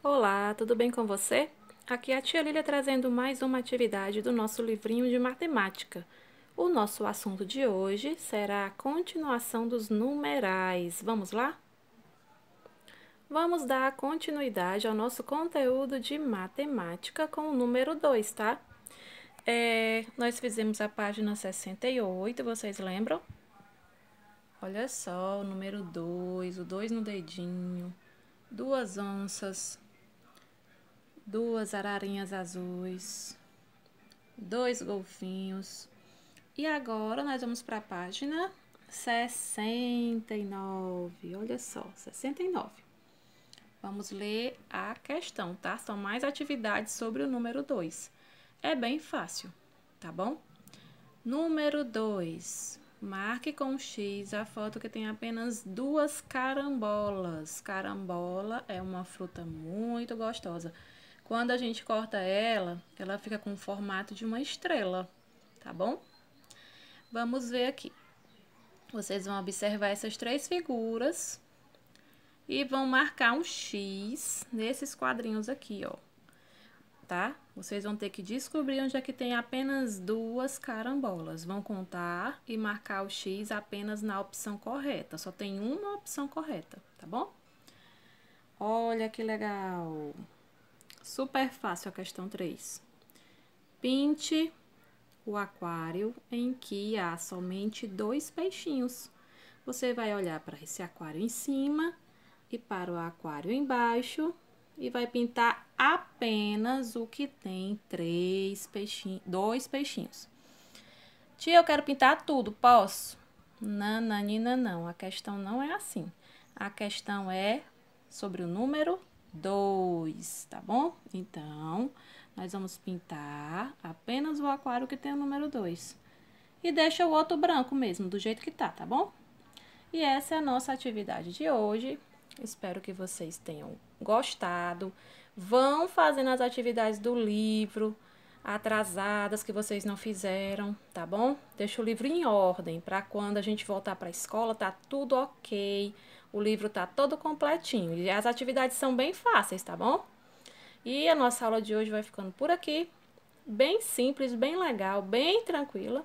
Olá, tudo bem com você? Aqui é a tia Lília trazendo mais uma atividade do nosso livrinho de matemática. O nosso assunto de hoje será a continuação dos numerais. Vamos lá? Vamos dar continuidade ao nosso conteúdo de matemática com o número 2, tá? É, nós fizemos a página 68, vocês lembram? Olha só, o número 2, o 2 no dedinho, duas onças, duas ararinhas azuis, dois golfinhos. E agora nós vamos para a página 69. Olha só, 69. Vamos ler a questão, tá? São mais atividades sobre o número 2. É bem fácil, tá bom? Número 2. Marque com X a foto que tem apenas duas carambolas. Carambola é uma fruta muito gostosa. Quando a gente corta ela, ela fica com o formato de uma estrela, tá bom? Vamos ver aqui. Vocês vão observar essas três figuras e vão marcar um X nesses quadrinhos aqui, ó. Tá? Vocês vão ter que descobrir onde é que tem apenas duas carambolas. Vão contar e marcar o X apenas na opção correta. Só tem uma opção correta, tá bom? Olha que legal! Super fácil a questão 3. Pinte o aquário em que há somente dois peixinhos. Você vai olhar para esse aquário em cima e para o aquário embaixo e vai pintar apenas o que tem três peixinhos, dois peixinhos. Tia, eu quero pintar tudo, posso? Nananina, não, não. A questão não é assim. A questão é sobre o número 2, tá bom? Então, nós vamos pintar apenas o aquário que tem o número 2. E deixa o outro branco mesmo, do jeito que tá, tá bom? E essa é a nossa atividade de hoje. Espero que vocês tenham gostado. Vão fazendo as atividades do livro, atrasadas que vocês não fizeram, tá bom? Deixa o livro em ordem para quando a gente voltar para a escola tá tudo ok. O livro está todo completinho e as atividades são bem fáceis, tá bom? E a nossa aula de hoje vai ficando por aqui. Bem simples, bem legal, bem tranquila.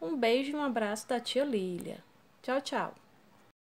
Um beijo e um abraço da tia Lília. Tchau, tchau.